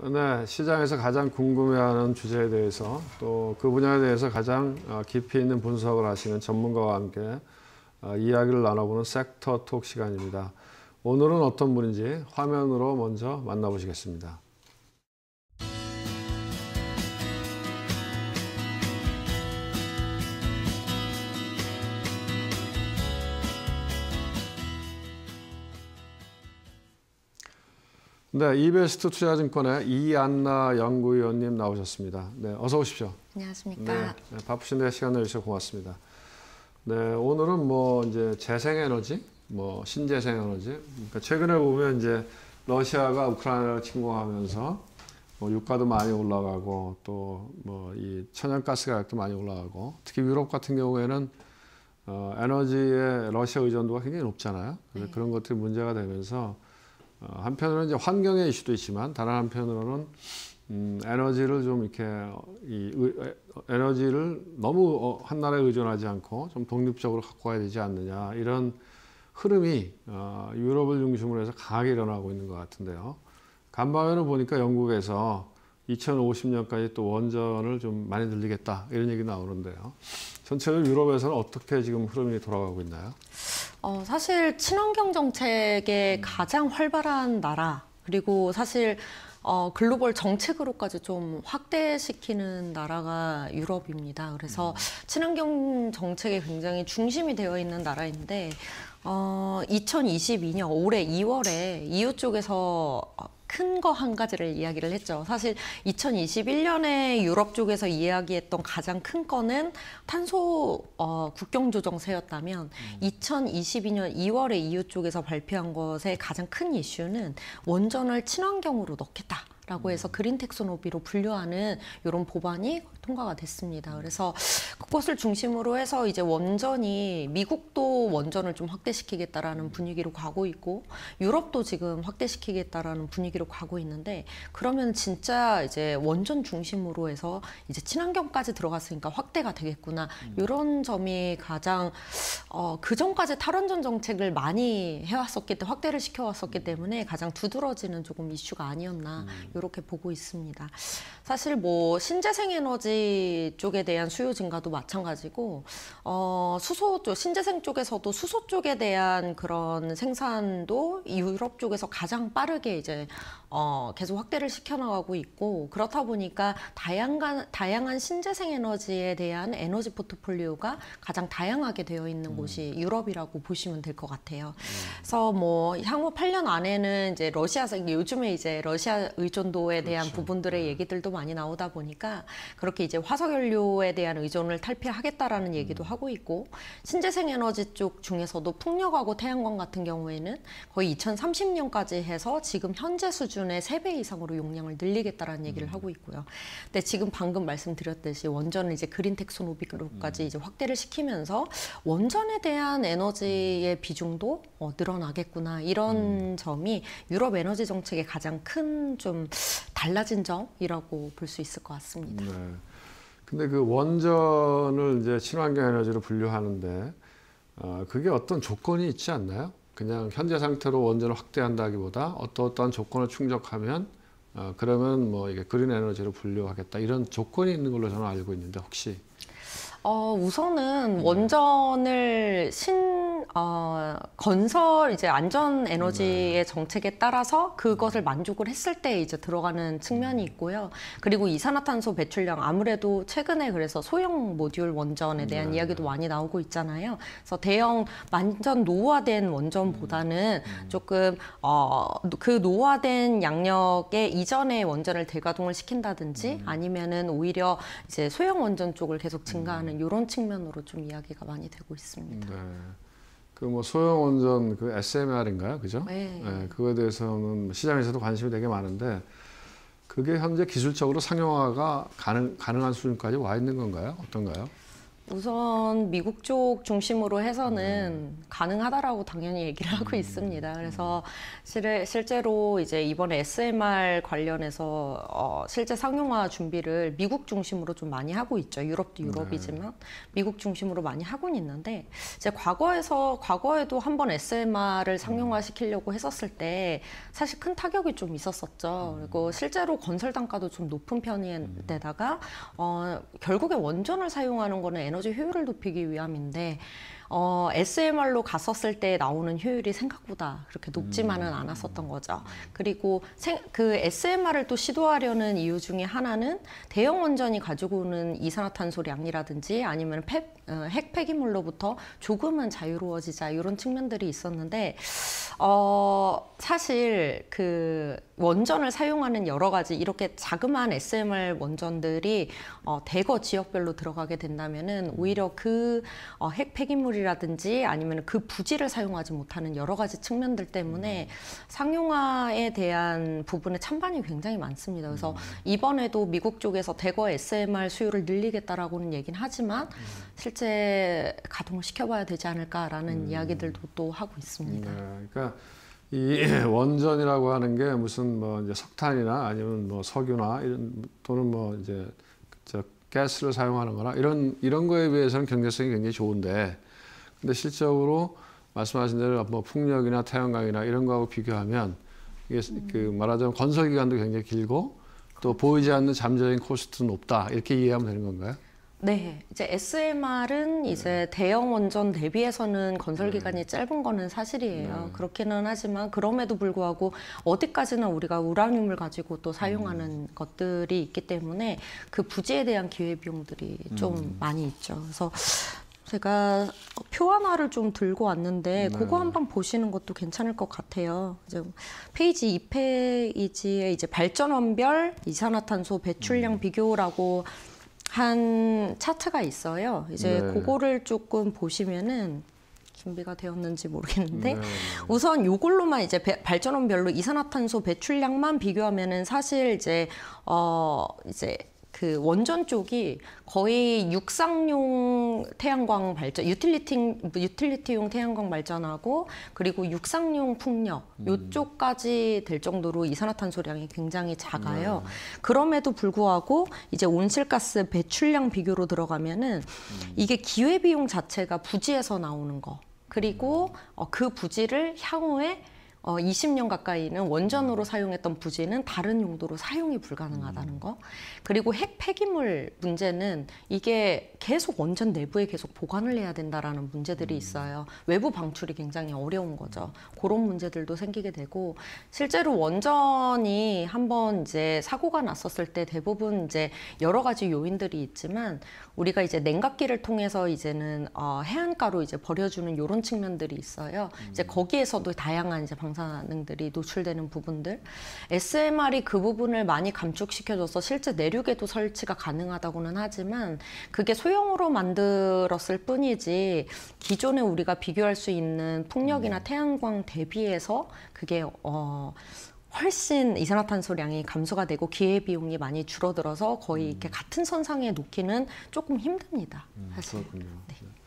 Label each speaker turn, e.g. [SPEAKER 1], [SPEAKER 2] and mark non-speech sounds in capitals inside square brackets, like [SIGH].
[SPEAKER 1] 네, 시장에서 가장 궁금해하는 주제에 대해서 또 그 분야에 대해서 가장 어, 깊이 있는 분석을 하시는 전문가와 함께 어, 이야기를 나눠보는 섹터 톡 시간입니다. 오늘은 어떤 분인지 화면으로 먼저 만나보시겠습니다. 네, 이베스트 투자증권의 이안나 연구위원님 나오셨습니다. 네, 어서 오십시오. 안녕하십니까. 네, 네, 바쁘신데 시간 내주셔서 고맙습니다. 네, 오늘은 뭐 이제 재생에너지, 뭐 신재생에너지. 그러니까 최근에 보면 이제 러시아가 우크라이나를 침공하면서 뭐 유가도 많이 올라가고 또 뭐 이 천연가스 가격도 많이 올라가고 특히 유럽 같은 경우에는 어, 에너지의 러시아 의존도가 굉장히 높잖아요. 그래서 네. 그런 것들이 문제가 되면서 어, 한편으로는 이제 환경의 이슈도 있지만 다른 한편으로는 음, 에너지를 좀 이렇게 이, 에너지를 너무 어, 한 나라에 의존하지 않고 좀 독립적으로 갖고 와야 되지 않느냐 이런 흐름이 어, 유럽을 중심으로 해서 강하게 일어나고 있는 것 같은데요. 간밤에는 보니까 영국에서 2050년까지 또 원전을 좀 많이 늘리겠다 이런 얘기 나오는데요. 전체적으로 유럽에서는 어떻게 지금 흐름이 돌아가고 있나요?
[SPEAKER 2] 어, 사실 친환경 정책의 음. 가장 활발한 나라 그리고 사실 어, 글로벌 정책으로까지 좀 확대시키는 나라가 유럽입니다. 그래서 음. 친환경 정책에 굉장히 중심이 되어 있는 나라인데 어, 2022년 올해 2월에 EU 쪽에서 큰거한 가지를 이야기를 했죠. 사실 2021년에 유럽 쪽에서 이야기했던 가장 큰 거는 탄소 어, 국경 조정세였다면 음. 2022년 2월에 EU 쪽에서 발표한 것의 가장 큰 이슈는 원전을 친환경으로 넣겠다. 라고 해서 음. 그린 텍소노비로 분류하는 이런 법안이 통과가 됐습니다. 음. 그래서 그것을 중심으로 해서 이제 원전이 미국도 원전을 좀 확대시키겠다라는 음. 분위기로 가고 있고 유럽도 지금 확대시키겠다라는 분위기로 가고 있는데 그러면 진짜 이제 원전 중심으로 해서 이제 친환경까지 들어갔으니까 확대가 되겠구나 이런 점이 가장 어, 그 전까지 탈원전 정책을 많이 해왔었기 때문에 확대를 시켜왔었기 때문에 가장 두드러지는 조금 이슈가 아니었나 이렇게 보고 있습니다. 사실 뭐 신재생 에너지 쪽에 대한 수요 증가도 마찬가지고 어, 수소 쪽 신재생 쪽에서도 수소 쪽에 대한 그런 생산도 유럽 쪽에서 가장 빠르게 이제 어, 계속 확대를 시켜나가고 있고 그렇다 보니까 다양한 다양한 신재생 에너지에 대한 에너지 포트폴리오가 가장 다양하게 되어 있는 음. 곳이 유럽이라고 보시면 될 것 같아요. 음. 그래서 뭐 향후 8년 안에는 이제 러시아 요즘에 이제 러시아 의존 정도에 대한 그렇죠. 부분들의 네. 얘기들도 많이 나오다 보니까 그렇게 이제 화석연료에 대한 의존을 탈피하겠다라는 음. 얘기도 음. 하고 있고 신재생 에너지 쪽 중에서도 풍력하고 태양광 같은 경우에는 거의 2030년까지 해서 지금 현재 수준의 3배 이상으로 용량을 늘리겠다라는 얘기를 음. 하고 있고요. 근데 지금 방금 말씀드렸듯이 원전을 이제 그린 텍소노비로까지 음. 이제 확대를 시키면서 원전에 대한 에너지의 음. 비중도 어, 늘어나겠구나 이런 음. 점이 유럽 에너지 정책의 가장 큰좀 달라진 점이라고 볼 수 있을 것 같습니다.
[SPEAKER 1] 네. 근데 그 원전을 이제 친환경 에너지로 분류하는데 어, 그게 어떤 조건이 있지 않나요? 그냥 현재 상태로 원전을 확대한다기보다 어떠어떠한 조건을 충족하면 어, 그러면 뭐 이게 그린 에너지로 분류하겠다 이런 조건이 있는 걸로 저는 알고 있는데 혹시?
[SPEAKER 2] 어, 우선은 네. 원전을 신 어, 건설 이제 안전 에너지의 네. 정책에 따라서 그것을 만족을 했을 때 이제 들어가는 측면이 음. 있고요. 그리고 이산화탄소 배출량 아무래도 최근에 그래서 소형 모듈 원전에 대한 네. 이야기도 많이 나오고 있잖아요. 그래서 대형 완전 노화된 원전보다는 음. 음. 조금 어, 그 노화된 양력에 이전의 원전을 대가동을 시킨다든지 음. 아니면은 오히려 이제 소형 원전 쪽을 계속 증가하는 이런 음. 측면으로 좀 이야기가 많이 되고 있습니다.
[SPEAKER 1] 네. 그뭐 소형 운전 그, 뭐 그 SMR인가요, 그죠? 네. 네. 그거에 대해서는 뭐 시장에서도 관심이 되게 많은데 그게 현재 기술적으로 상용화가 가능 가능한 수준까지 와 있는 건가요? 어떤가요?
[SPEAKER 2] 우선 미국 쪽 중심으로 해서는 음. 가능하다라고 당연히 얘기를 하고 음. 있습니다. 그래서 음. 실, 실제로 이제 이번에 SMR 관련해서 어, 실제 상용화 준비를 미국 중심으로 좀 많이 하고 있죠. 유럽도 네. 유럽이지만 미국 중심으로 많이 하고 있는데 이제 과거에서 과거에도 한번 SMR을 상용화 시키려고 했었을 때 사실 큰 타격이 좀 있었었죠. 그리고 실제로 건설 단가도 좀 높은 편인데다가 어, 결국에 원전을 사용하는 거는 에너지 에너지 효율을 높이기 위함인데 어, SMR로 갔었을 때 나오는 효율이 생각보다 그렇게 높지만은 음. 않았었던 거죠. 그리고 생, 그 SMR을 또 시도하려는 이유 중에 하나는 대형 원전이 가지고 오는 이산화탄소량이라든지 아니면 어, 핵 폐기물로부터 조금은 자유로워지자 이런 측면들이 있었는데 어, 사실 그 원전을 사용하는 여러 가지 이렇게 자그마한 SMR 원전들이 어, 대거 지역별로 들어가게 된다면은 오히려 그 어, 핵 폐기물이 시설이라든지 아니면 그 부지를 사용하지 못하는 여러 가지 측면들 때문에 음. 상용화에 대한 부분에 찬반이 굉장히 많습니다. 그래서 음. 이번에도 미국 쪽에서 대거 SMR 수요를 늘리겠다라고는 얘긴 하지만 음. 실제 가동을 시켜봐야 되지 않을까라는 음. 이야기들도 또
[SPEAKER 1] 하고 있습니다. 네, 그러니까 이 [CLEARS THROAT] 원전이라고 하는 게 무슨 뭐 이제 석탄이나 아니면 뭐 석유나 이런 또는 뭐 이제 저 가스를 사용하는 거나 이런 이런 거에 비해서는 경제성이 굉장히 좋은데 근데 실적으로 말씀하신 대로 뭐 풍력이나 태양광이나 이런 거하고 비교하면 이게 그 음. 말하자면 건설 기간도 굉장히 길고 또 보이지 않는 잠재적인 코스트는 높다 이렇게 이해하면 되는 건가요?
[SPEAKER 2] 네, 이제 SMR은 네. 이제 대형 원전 대비해서는 건설 네. 기간이 짧은 거는 사실이에요. 네. 그렇기는 하지만 그럼에도 불구하고 어디까지나 우리가 우라늄을 가지고 또 사용하는 음. 것들이 있기 때문에 그 부지에 대한 기회 비용들이 좀 음. 많이 있죠. 그래서 제가 표 하나를 좀 들고 왔는데 네. 그거 한번 보시는 것도 괜찮을 것 같아요. 이제 페이지 2페이지에 이제 발전원별 이산화탄소 배출량 음. 비교라고 한 차트가 있어요. 이제 네. 그거를 조금 보시면은 준비가 되었는지 모르겠는데 네. 네. 우선 요걸로만 이제 발전원별로 이산화탄소 배출량만 비교하면은 사실 이제 어 이제 그 원전 쪽이 거의 육상용 태양광 발전, 유틸리티, 유틸리티용 태양광 발전하고 그리고 육상용 풍력 음. 요쪽까지 될 정도로 이산화탄소량이 굉장히 작아요. 네. 그럼에도 불구하고 이제 온실가스 배출량 비교로 들어가면은 음. 이게 기회비용 자체가 부지에서 나오는 거. 그리고 어, 그 부지를 향후에 어, 20년 가까이는 원전으로 사용했던 부지는 다른 용도로 사용이 불가능하다는 음. 거. 그리고 핵 폐기물 문제는 이게 계속 원전 내부에 계속 보관을 해야 된다라는 문제들이 음. 있어요. 외부 방출이 굉장히 어려운 거죠. 그런 문제들도 생기게 되고 실제로 원전이 한번 이제 사고가 났었을 때 대부분 이제 여러 가지 요인들이 있지만 우리가 이제 냉각기를 통해서 이제는 어, 해안가로 이제 버려주는 이런 측면들이 있어요. 음. 이제 거기에서도 다양한 이제 방 방사능들이 노출되는 부분들 SMR이 그 부분을 많이 감축시켜줘서 실제 내륙에도 설치가 가능하다고는 하지만 그게 소형으로 만들었을 뿐이지 기존에 우리가 비교할 수 있는 풍력이나 네. 태양광 대비해서 그게 어 훨씬 이산화탄소량이 감소가 되고 기회 비용이 많이 줄어들어서 거의 음. 이렇게 같은 선상에 놓기는 조금 힘듭니다.
[SPEAKER 1] 음, 사실. 음, 그렇군요. 네.